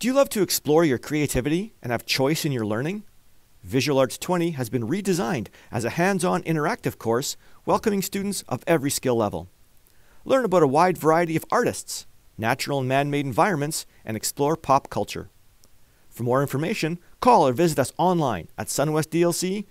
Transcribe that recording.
Do you love to explore your creativity and have choice in your learning? Visual Arts 20 has been redesigned as a hands on interactive course welcoming students of every skill level. Learn about a wide variety of artists, natural and man made environments, and explore pop culture. For more information, call or visit us online at sunwestdlc.ca.